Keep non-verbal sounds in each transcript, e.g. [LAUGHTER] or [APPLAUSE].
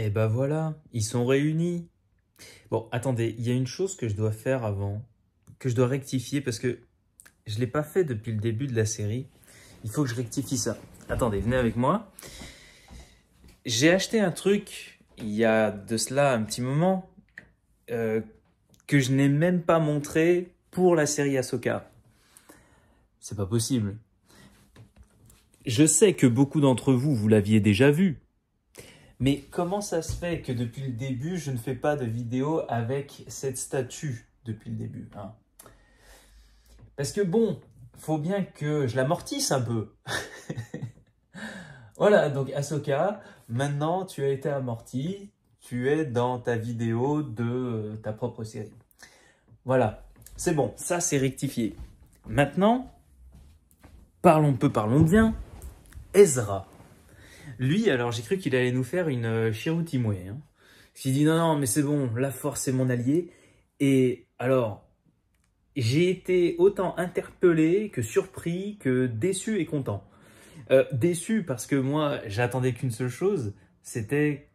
Et eh ben voilà, ils sont réunis. Bon, attendez, il y a une chose que je dois faire avant, que je dois rectifier parce que je ne l'ai pas fait depuis le début de la série. Il faut que je rectifie ça. Attendez, venez avec moi. J'ai acheté un truc il y a de cela un petit moment euh, que je n'ai même pas montré pour la série Ahsoka. C'est pas possible. Je sais que beaucoup d'entre vous, vous l'aviez déjà vu, mais comment ça se fait que depuis le début, je ne fais pas de vidéo avec cette statue depuis le début hein Parce que bon, faut bien que je l'amortisse un peu. [LAUGHS] voilà, donc Asoka, maintenant tu as été amorti, tu es dans ta vidéo de euh, ta propre série. Voilà, c'est bon, ça c'est rectifié. Maintenant, parlons peu, parlons bien. Ezra. Lui, alors j'ai cru qu'il allait nous faire une chirouti euh, moué. Hein. dit non, non, mais c'est bon, la force est mon allié. Et alors, j'ai été autant interpellé que surpris, que déçu et content. Euh, déçu parce que moi, j'attendais qu'une seule chose, c'était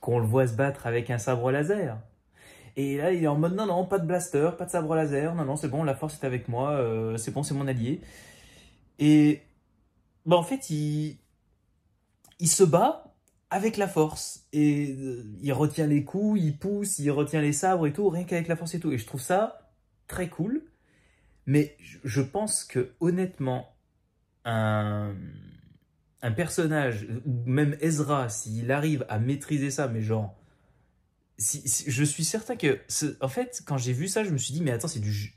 qu'on le voit se battre avec un sabre laser. Et là, il est en mode non, non, pas de blaster, pas de sabre laser, non, non, c'est bon, la force est avec moi, euh, c'est bon, c'est mon allié. Et bah, en fait, il, il se bat avec la force. Et euh, il retient les coups, il pousse, il retient les sabres et tout, rien qu'avec la force et tout. Et je trouve ça très cool. Mais je pense que honnêtement, un, personnage, ou même Ezra, s'il arrive à maîtriser ça, mais genre... je suis certain que... En fait, quand j'ai vu ça, je me suis dit, mais attends, c'est du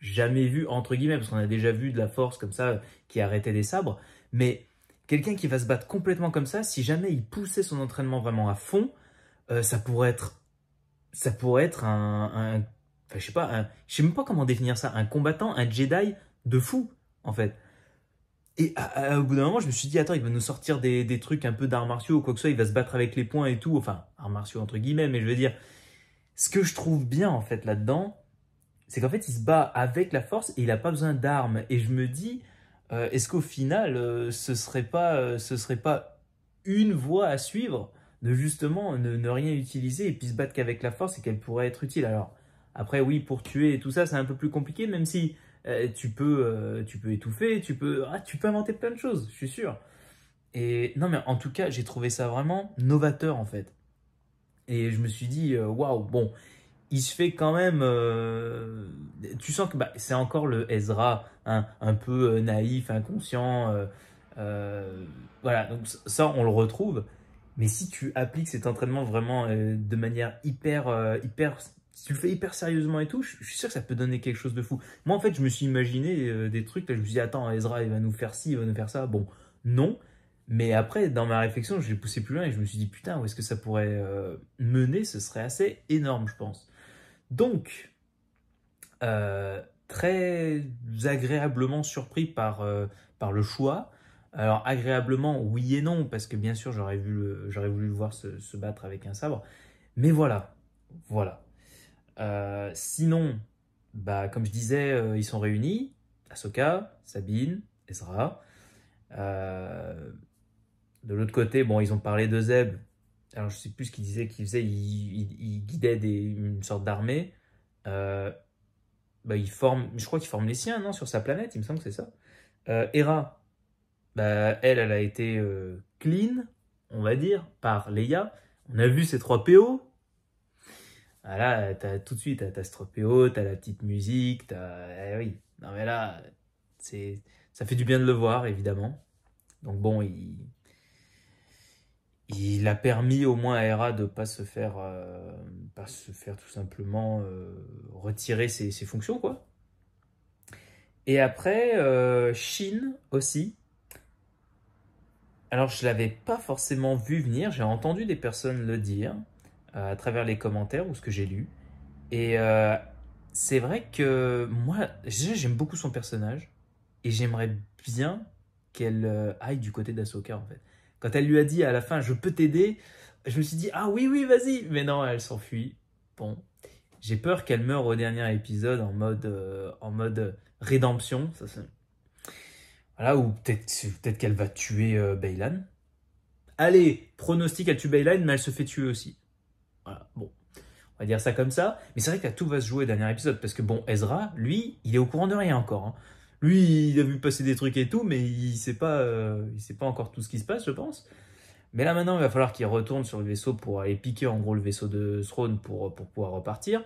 jamais vu, entre guillemets, parce qu'on a déjà vu de la force comme ça euh, qui arrêtait des sabres. Mais Quelqu'un qui va se battre complètement comme ça, si jamais il poussait son entraînement vraiment à fond, euh, ça pourrait être, ça pourrait être un, je sais pas, sais même pas comment définir ça, un combattant, un Jedi de fou en fait. Et ah, ah, au bout d'un moment, je me suis dit, attends, il va nous sortir des, trucs un peu d'arts martiaux ou quoi que ce soit, il va se battre avec les poings et tout, enfin, arts martiaux entre guillemets, mais je veux dire, ce que je trouve bien en fait là-dedans, c'est qu'en fait, il se bat avec la force et il n'a pas besoin d'armes. Et je me dis, euh, est-ce qu'au final, euh, ce serait pas, euh, ce serait pas une voie à suivre de justement ne, rien utiliser et puis se battre qu'avec la force et qu'elle pourrait être utile Alors après, oui, pour tuer et tout ça, c'est un peu plus compliqué, même si tu peux, tu peux étouffer, tu peux, ah, tu peux inventer plein de choses, je suis sûr. Et non, mais en tout cas, j'ai trouvé ça vraiment novateur en fait. Et je me suis dit, waouh, bon, il se fait quand même. Euh, tu sens que bah, c'est encore le Ezra, hein, un peu euh, naïf, inconscient. Euh, voilà, donc ça, on le retrouve. Mais si tu appliques cet entraînement vraiment de manière hyper, hyper, si tu le fais hyper sérieusement et tout, je, suis sûr que ça peut donner quelque chose de fou. Moi, en fait, je me suis imaginé des trucs. Là, je me suis dit, attends, Ezra, il va nous faire ci, il va nous faire ça. Bon, non. Mais après, dans ma réflexion, j'ai poussé plus loin et je me suis dit, putain, où est-ce que ça pourrait mener Ce serait assez énorme, je pense. Donc, euh, très agréablement surpris par, euh, par le choix. Alors agréablement, oui et non, parce que bien sûr j'aurais voulu le voir se, battre avec un sabre. Mais voilà, voilà. Euh, sinon, bah, comme je disais, ils sont réunis, Ahsoka, Sabine, Ezra. de l'autre côté, bon, ils ont parlé de Zeb, alors je sais plus ce qu'il disait qu'il faisait, il, guidait une sorte d'armée. Euh, bah, il forme, je crois qu'il forme les siens, non, sur sa planète, il me semble que c'est ça. Euh, Hera, bah, elle, elle a été euh, clean, on va dire, par Leia. On a vu ces trois PO. Voilà, ah tout de suite, t'as ce trois PO, t'as la petite musique, t'as. Eh oui, non mais là, c'est ça fait du bien de le voir, évidemment. Donc bon, il, il a permis au moins à Hera de ne pas se faire, euh, pas se faire tout simplement euh, retirer ses, fonctions. quoi. Et après, euh, Shin aussi. Alors, je ne l'avais pas forcément vu venir, j'ai entendu des personnes le dire à travers les commentaires ou ce que j'ai lu. Et c'est vrai que moi, j'aime beaucoup son personnage et j'aimerais bien qu'elle aille du côté d'Asoka en fait. Quand elle lui a dit à la fin, je peux t'aider, je me suis dit, ah oui, oui, vas-y. Mais non, elle s'enfuit. Bon. J'ai peur qu'elle meure au dernier épisode en mode, euh, en mode rédemption. Ça, voilà, ou peut-être peut qu'elle va tuer euh, Baylan. Allez, pronostic, elle tue Baylan, mais elle se fait tuer aussi. Voilà, bon. On va dire ça comme ça. Mais c'est vrai que tout va se jouer au dernier épisode. Parce que bon, Ezra, lui, il est au courant de rien encore. Hein. Lui, il a vu passer des trucs et tout, mais il sait pas, euh, il sait pas encore tout ce qui se passe, je pense. Mais là maintenant, il va falloir qu'il retourne sur le vaisseau pour aller piquer en gros le vaisseau de Throne euh, pour, pouvoir repartir.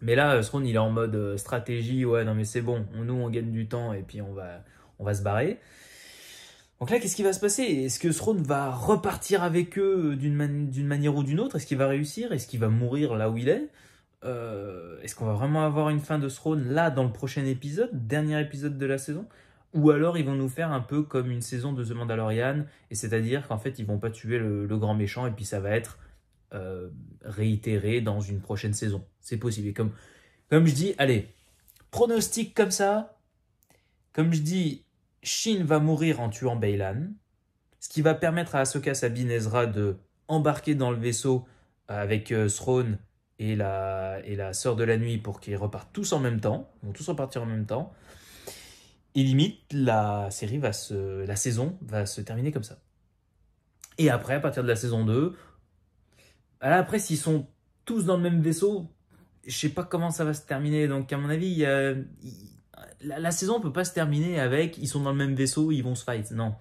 Mais là, Throne, euh, il est en mode stratégie, ouais, non mais c'est bon, nous on gagne du temps et puis on va, on va se barrer. Donc là, qu'est-ce qui va se passer Est-ce que Throne va repartir avec eux d'une manière ou d'une autre Est-ce qu'il va réussir Est-ce qu'il va mourir là où il est euh, est-ce qu'on va vraiment avoir une fin de srone là dans le prochain épisode, dernier épisode de la saison Ou alors ils vont nous faire un peu comme une saison de The Mandalorian, et c'est-à-dire qu'en fait ils vont pas tuer le, grand méchant et puis ça va être euh, réitéré dans une prochaine saison. C'est possible. comme, comme je dis, allez, pronostic comme ça, comme je dis, Shin va mourir en tuant Baylan, ce qui va permettre à Ahsoka Sabine Ezra de embarquer dans le vaisseau avec srone euh, et la, et sœur de la nuit pour qu'ils repartent tous en même temps. Ils vont tous repartir en même temps. Et limite, la série va se, la saison va se terminer comme ça. Et après, à partir de la saison 2, après, s'ils sont tous dans le même vaisseau, je sais pas comment ça va se terminer. Donc, à mon avis, la, la, saison peut pas se terminer avec ils sont dans le même vaisseau, ils vont se fight. Non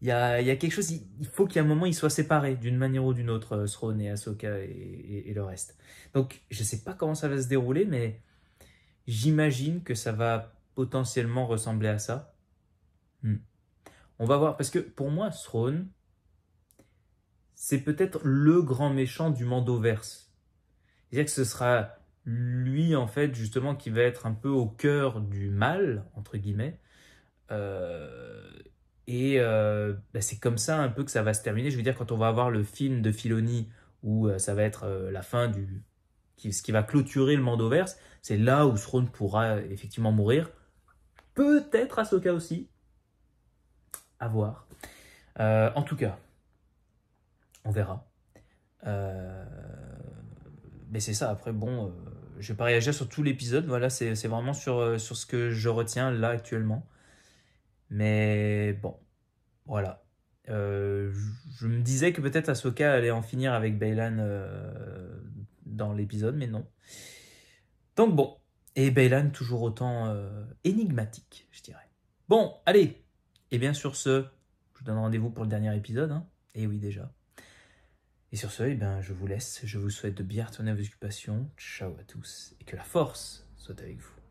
il y a, quelque chose, il faut qu'à un moment ils soient séparés d'une manière ou d'une autre, euh, Sron et Ahsoka et, et, le reste. Donc je ne sais pas comment ça va se dérouler, mais j'imagine que ça va potentiellement ressembler à ça. Hmm. On va voir, parce que pour moi, Sron, c'est peut-être le grand méchant du Mandoverse. C'est-à-dire que ce sera lui, en fait, justement, qui va être un peu au cœur du mal, entre guillemets. Euh, et euh, bah, c'est comme ça un peu que ça va se terminer. Je veux dire, quand on va avoir le film de Filoni, où euh, ça va être euh, la fin du... ce qui va clôturer le Mandoverse, c'est là où Throne pourra effectivement mourir. Peut-être Ahsoka aussi. À voir. en tout cas, on verra. Mais c'est ça, après, bon, je vais pas réagir sur tout l'épisode. Voilà, c'est vraiment sur ce que je retiens là actuellement. Mais bon, voilà. Euh, je me disais que peut-être Ahsoka allait en finir avec Bailan euh, dans l'épisode, mais non. Donc bon, et Baylan toujours autant euh, énigmatique, je dirais. Bon, allez, et bien sur ce, je vous donne rendez-vous pour le dernier épisode, hein. et oui déjà. Et sur ce, eh bien, je vous laisse, je vous souhaite de bien retourner à vos occupations, ciao à tous, et que la force soit avec vous.